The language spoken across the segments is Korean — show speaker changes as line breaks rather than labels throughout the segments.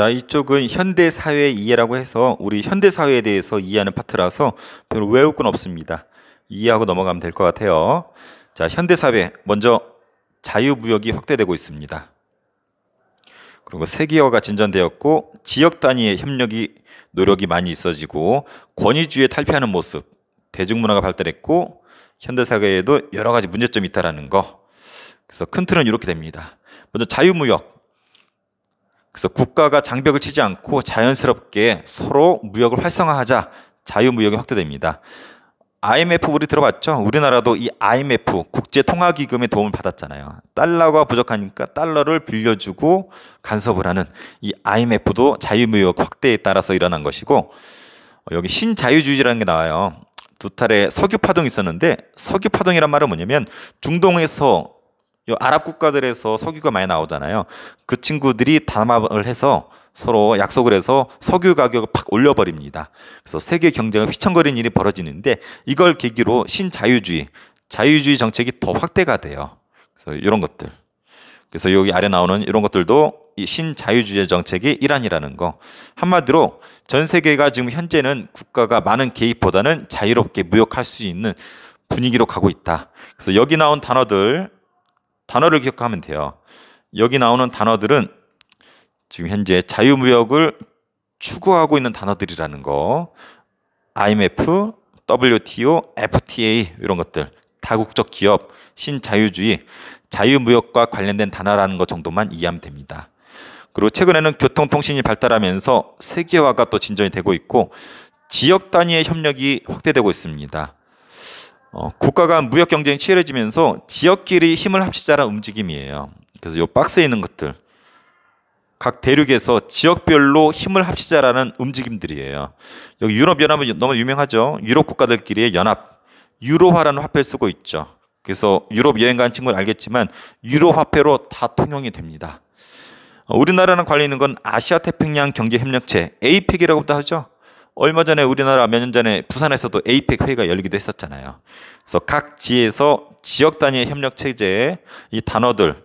자, 이쪽은 현대 사회 이해라고 해서 우리 현대 사회에 대해서 이해하는 파트라서 별로 외울 건 없습니다. 이해하고 넘어가면 될 것 같아요. 자, 현대 사회 먼저 자유무역이 확대되고 있습니다. 그리고 세계화가 진전되었고 지역 단위의 협력이 노력이 많이 있어지고 권위주의에 탈피하는 모습, 대중문화가 발달했고 현대 사회에도 여러 가지 문제점이 있다라는 거. 그래서 큰 틀은 이렇게 됩니다. 먼저 자유무역 그래서 국가가 장벽을 치지 않고 자연스럽게 서로 무역을 활성화하자 자유무역이 확대됩니다. IMF 우리 들어봤죠? 우리나라도 이 IMF 국제통화기금의 도움을 받았잖아요. 달러가 부족하니까 달러를 빌려주고 간섭을 하는 이 IMF도 자유무역 확대에 따라서 일어난 것이고 여기 신자유주의라는 게 나와요. 두 탈의 석유 파동이 있었는데 석유 파동이란 말은 뭐냐면 중동에서 요 아랍 국가들에서 석유가 많이 나오잖아요. 그 친구들이 담합을 해서 서로 약속을 해서 석유 가격을 팍 올려버립니다. 그래서 세계 경쟁을 휘청거리는 일이 벌어지는데 이걸 계기로 신자유주의, 자유주의 정책이 더 확대가 돼요. 그래서 이런 것들. 그래서 여기 아래 나오는 이런 것들도 이 신자유주의 정책의 일환이라는 거. 한마디로 전 세계가 지금 현재는 국가가 많은 개입보다는 자유롭게 무역할 수 있는 분위기로 가고 있다. 그래서 여기 나온 단어들 단어를 기억하면 돼요. 여기 나오는 단어들은 지금 현재 자유무역을 추구하고 있는 단어들이라는 거. IMF, WTO, FTA 이런 것들. 다국적 기업, 신자유주의, 자유무역과 관련된 단어라는 것 정도만 이해하면 됩니다. 그리고 최근에는 교통통신이 발달하면서 세계화가 또 진전이 되고 있고 지역 단위의 협력이 확대되고 있습니다. 어, 국가간 무역 경쟁이 치열해지면서 지역끼리 힘을 합치자라는 움직임이에요. 그래서 요 박스에 있는 것들 각 대륙에서 지역별로 힘을 합치자라는 움직임들이에요. 여기 유럽 연합은 너무 유명하죠. 유럽 국가들끼리의 연합 유로화라는 화폐를 쓰고 있죠. 그래서 유럽 여행 간 친구는 알겠지만 유로 화폐로 다 통용이 됩니다. 어, 우리나라는관리 있는 건 아시아 태평양 경제 협력체 APEC이라고도 하죠. 얼마 전에 우리나라 몇 년 전에 부산에서도 에이펙 회의가 열리기도 했었잖아요. 그래서 각 지에서 지역 단위의 협력 체제의이 단어들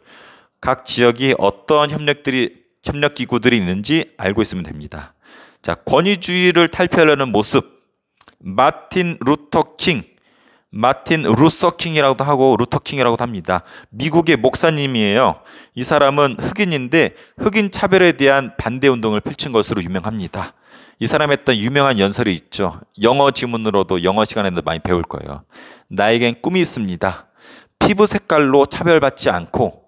각 지역이 어떤 협력들이 협력 기구들이 있는지 알고 있으면 됩니다. 자, 권위주의를 탈피하려는 모습 마틴 루터 킹 마틴 루서킹이라고도 하고 루터킹이라고도 합니다. 미국의 목사님이에요. 이 사람은 흑인인데 흑인 차별에 대한 반대 운동을 펼친 것으로 유명합니다. 이 사람이 했던 유명한 연설이 있죠. 영어 지문으로도 영어 시간에도 많이 배울 거예요. 나에겐 꿈이 있습니다. 피부 색깔로 차별받지 않고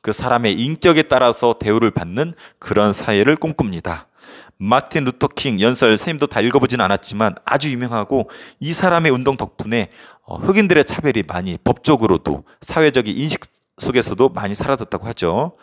그 사람의 인격에 따라서 대우를 받는 그런 사회를 꿈꿉니다. 마틴 루터 킹 연설 선생님도 다 읽어보진 않았지만 아주 유명하고 이 사람의 운동 덕분에 어, 흑인들의 차별이 많이 법적으로도 사회적인 인식 속에서도 많이 사라졌다고 하죠.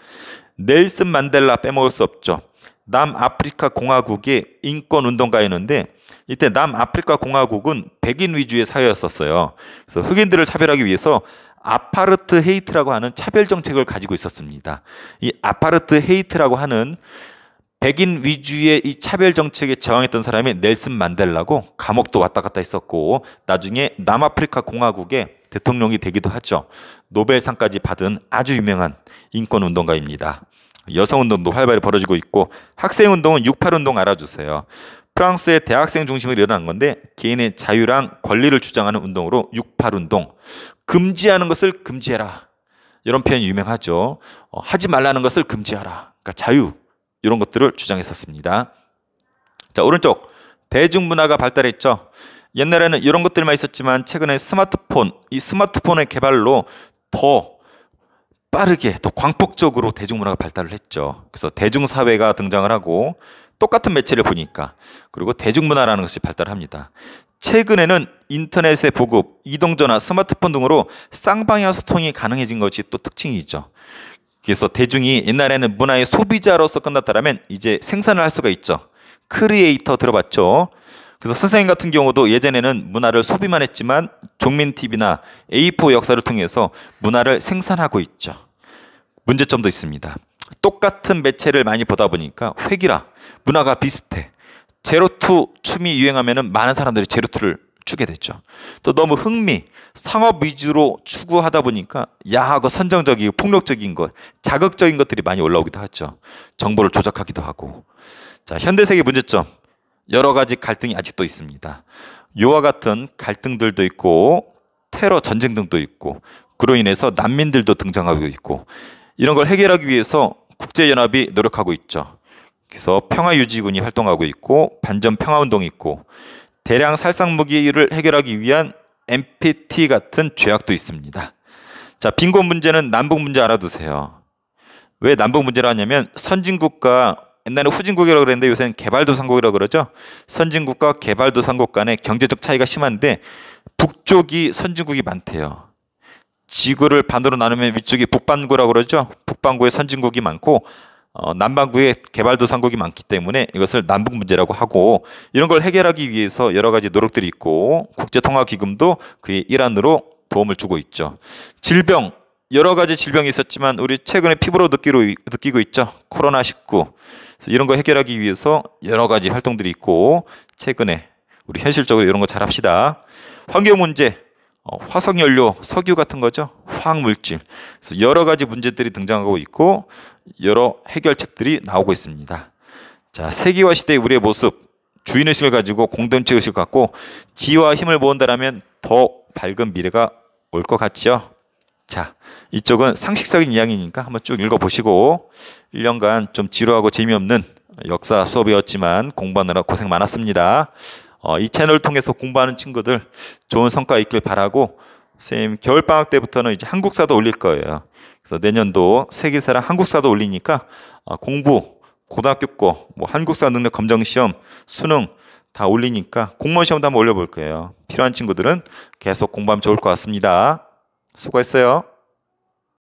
넬슨 만델라 빼먹을 수 없죠. 남아프리카 공화국의 인권 운동가였는데 이때 남아프리카 공화국은 백인 위주의 사회였었어요. 그래서 흑인들을 차별하기 위해서 아파르트 헤이트라고 하는 차별 정책을 가지고 있었습니다. 이 아파르트 헤이트라고 하는 백인 위주의 이 차별 정책에 저항했던 사람이 넬슨 만델라고 감옥도 왔다 갔다 했었고 나중에 남아프리카 공화국의 대통령이 되기도 하죠. 노벨상까지 받은 아주 유명한 인권 운동가입니다. 여성운동도 활발히 벌어지고 있고 학생운동은 68운동 알아주세요. 프랑스의 대학생 중심으로 일어난 건데 개인의 자유랑 권리를 주장하는 운동으로 68운동. 금지하는 것을 금지해라. 이런 표현이 유명하죠. 어, 하지 말라는 것을 금지하라. 그러니까 자유. 이런 것들을 주장했었습니다. 자, 오른쪽. 대중문화가 발달했죠. 옛날에는 이런 것들만 있었지만 최근에 스마트폰, 이 스마트폰의 개발로 더 빠르게 또 광폭적으로 대중문화가 발달을 했죠. 그래서 대중사회가 등장을 하고 똑같은 매체를 보니까 그리고 대중문화라는 것이 발달합니다. 최근에는 인터넷의 보급, 이동전화, 스마트폰 등으로 쌍방향 소통이 가능해진 것이 또 특징이죠. 그래서 대중이 옛날에는 문화의 소비자로서 끝났다면 이제 생산을 할 수가 있죠. 크리에이터 들어봤죠? 그래서 선생님 같은 경우도 예전에는 문화를 소비만 했지만 종민TV나 A4 역사를 통해서 문화를 생산하고 있죠. 문제점도 있습니다. 똑같은 매체를 많이 보다 보니까 획이라 문화가 비슷해. 제로투 춤이 유행하면 많은 사람들이 제로투를 추게 됐죠. 또 너무 흥미, 상업 위주로 추구하다 보니까 야하고 선정적이고 폭력적인 것, 자극적인 것들이 많이 올라오기도 하죠. 정보를 조작하기도 하고. 자, 현대세계 문제점. 여러 가지 갈등이 아직도 있습니다. 요와 같은 갈등들도 있고 테러 전쟁 등도 있고 그로 인해서 난민들도 등장하고 있고 이런 걸 해결하기 위해서 국제연합이 노력하고 있죠. 그래서 평화유지군이 활동하고 있고 반전 평화운동이 있고 대량 살상무기를 해결하기 위한 n p t 같은 죄악도 있습니다. 자, 빈곤 문제는 남북 문제 알아두세요. 왜 남북 문제라 하냐면 선진국과 옛날에 후진국이라고 그랬는데 요새는 개발도상국이라고 그러죠. 선진국과 개발도상국 간의 경제적 차이가 심한데 북쪽이 선진국이 많대요. 지구를 반으로 나누면 위쪽이 북반구라고 그러죠. 북반구에 선진국이 많고 어, 남반구에 개발도상국이 많기 때문에 이것을 남북 문제라고 하고 이런 걸 해결하기 위해서 여러 가지 노력들이 있고 국제통화기금도 그의 일환으로 도움을 주고 있죠. 질병 여러 가지 질병이 있었지만 우리 최근에 피부로 느끼로, 느끼고 있죠. 코로나19. 이런 거 해결하기 위해서 여러 가지 활동들이 있고 최근에 우리 현실적으로 이런 거 잘 합시다. 환경 문제, 어, 화석연료, 석유 같은 거죠. 화학물질. 그래서 여러 가지 문제들이 등장하고 있고 여러 해결책들이 나오고 있습니다. 자, 세계화 시대의 우리의 모습, 주인의식을 가지고 공동체 의식을 갖고 지와 힘을 모은다라면 더 밝은 미래가 올 것 같죠. 자, 이쪽은 상식적인 이야기니까 한번 쭉 읽어보시고 1년간 좀 지루하고 재미없는 역사 수업이었지만 공부하느라 고생 많았습니다. 어, 이 채널 을 통해서 공부하는 친구들 좋은 성과 있길 바라고 쌤 겨울방학 때부터는 이제 한국사도 올릴 거예요. 그래서 내년도 세계사랑 한국사도 올리니까 어, 공부, 고등학교고, 뭐 한국사 능력 검정 시험, 수능 다 올리니까 공무원 시험도 한번 올려볼 거예요. 필요한 친구들은 계속 공부하면 좋을 것 같습니다. 수고했어요.